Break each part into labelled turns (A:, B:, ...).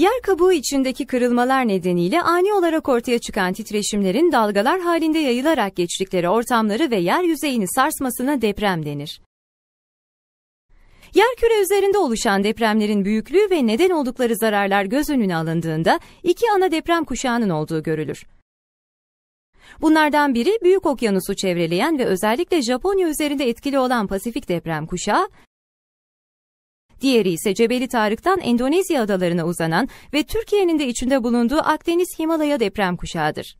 A: Yer kabuğu içindeki kırılmalar nedeniyle ani olarak ortaya çıkan titreşimlerin dalgalar halinde yayılarak geçtikleri ortamları ve yer yüzeyini sarsmasına deprem denir. Yer küre üzerinde oluşan depremlerin büyüklüğü ve neden oldukları zararlar göz önüne alındığında iki ana deprem kuşağının olduğu görülür. Bunlardan biri Büyük Okyanus'u çevreleyen ve özellikle Japonya üzerinde etkili olan Pasifik deprem kuşağı, diğeri ise Cebeli Tarık'tan Endonezya adalarına uzanan ve Türkiye'nin de içinde bulunduğu Akdeniz Himalaya deprem kuşağıdır.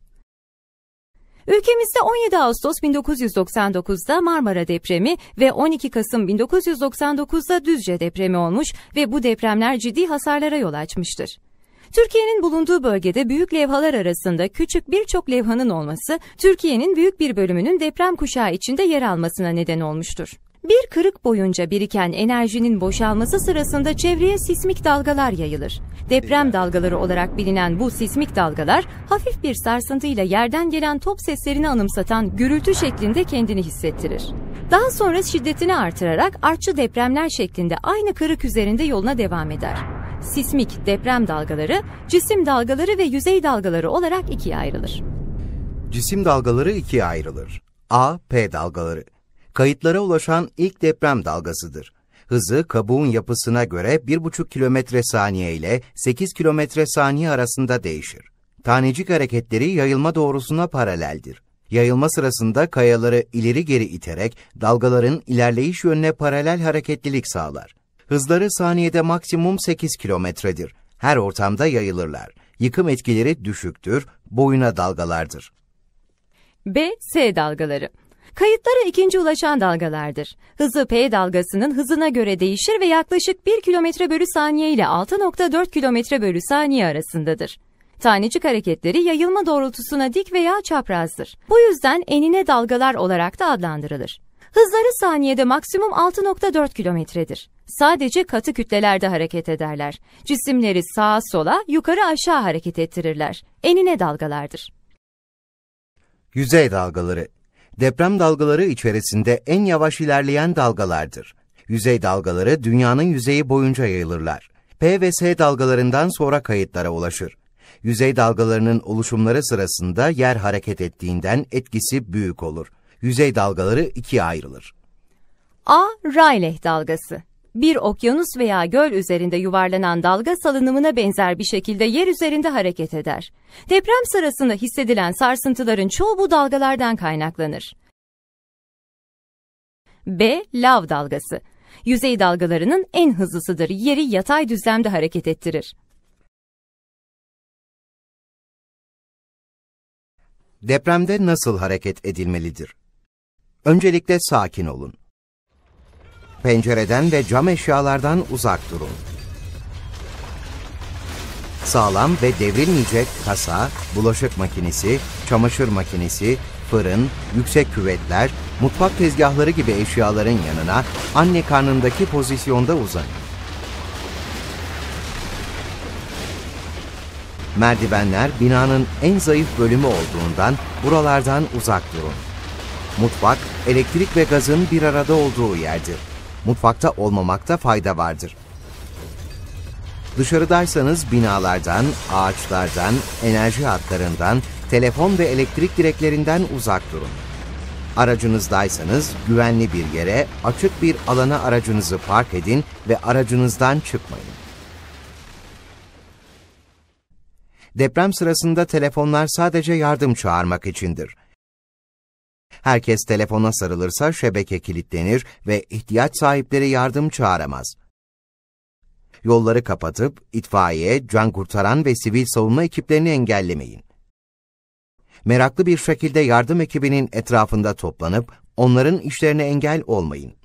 A: Ülkemizde 17 Ağustos 1999'da Marmara depremi ve 12 Kasım 1999'da Düzce depremi olmuş ve bu depremler ciddi hasarlara yol açmıştır. Türkiye'nin bulunduğu bölgede büyük levhalar arasında küçük birçok levhanın olması, Türkiye'nin büyük bir bölümünün deprem kuşağı içinde yer almasına neden olmuştur kırık boyunca biriken enerjinin boşalması sırasında çevreye sismik dalgalar yayılır. Deprem dalgaları olarak bilinen bu sismik dalgalar hafif bir sarsıntıyla yerden gelen top seslerini anımsatan gürültü şeklinde kendini hissettirir. Daha sonra şiddetini artırarak artçı depremler şeklinde aynı kırık üzerinde yoluna devam eder. Sismik deprem dalgaları, cisim dalgaları ve yüzey dalgaları olarak ikiye ayrılır.
B: Cisim dalgaları ikiye ayrılır. A, P dalgaları kayıtlara ulaşan ilk deprem dalgasıdır. Hızı kabuğun yapısına göre 1,5 kilometre saniye ile 8 kilometre saniye arasında değişir. Tanecik hareketleri yayılma doğrusuna paraleldir. Yayılma sırasında kayaları ileri geri iterek dalgaların ilerleyiş yönüne paralel hareketlilik sağlar. Hızları saniyede maksimum 8 kilometredir. Her ortamda yayılırlar. Yıkım etkileri düşüktür, boyuna dalgalardır.
A: B. S dalgaları Kayıtlara ikinci ulaşan dalgalardır. Hızı P dalgasının hızına göre değişir ve yaklaşık 1 km bölü saniye ile 6.4 km bölü saniye arasındadır. Tanecik hareketleri yayılma doğrultusuna dik veya çaprazdır. Bu yüzden enine dalgalar olarak da adlandırılır. Hızları saniyede maksimum 6.4 kilometredir. Sadece katı kütlelerde hareket ederler. Cisimleri sağa sola, yukarı aşağı hareket ettirirler. Enine dalgalardır.
B: Yüzey dalgaları deprem dalgaları içerisinde en yavaş ilerleyen dalgalardır. Yüzey dalgaları dünyanın yüzeyi boyunca yayılırlar. P ve S dalgalarından sonra kayıtlara ulaşır. Yüzey dalgalarının oluşumları sırasında yer hareket ettiğinden etkisi büyük olur. Yüzey dalgaları ikiye ayrılır.
A: A. Rayleigh dalgası bir okyanus veya göl üzerinde yuvarlanan dalga salınımına benzer bir şekilde yer üzerinde hareket eder. Deprem sırasında hissedilen sarsıntıların çoğu bu dalgalardan kaynaklanır. B. Lav dalgası. Yüzey dalgalarının en hızlısıdır. Yeri yatay düzlemde hareket ettirir.
B: Depremde nasıl hareket edilmelidir? Öncelikle sakin olun. Pencereden ve cam eşyalardan uzak durun. Sağlam ve devrilmeyecek kasa, bulaşık makinesi, çamaşır makinesi, fırın, yüksek küvetler, mutfak tezgahları gibi eşyaların yanına anne karnındaki pozisyonda uzanın. Merdivenler binanın en zayıf bölümü olduğundan buralardan uzak durun. Mutfak, elektrik ve gazın bir arada olduğu yerdir mutfakta olmamakta fayda vardır. Dışarıdaysanız binalardan, ağaçlardan, enerji hatlarından, telefon ve elektrik direklerinden uzak durun. Aracınızdaysanız güvenli bir yere, açık bir alana aracınızı park edin ve aracınızdan çıkmayın. Deprem sırasında telefonlar sadece yardım çağırmak içindir. Herkes telefona sarılırsa şebeke kilitlenir ve ihtiyaç sahipleri yardım çağıramaz. Yolları kapatıp itfaiye, can kurtaran ve sivil savunma ekiplerini engellemeyin. Meraklı bir şekilde yardım ekibinin etrafında toplanıp onların işlerine engel olmayın.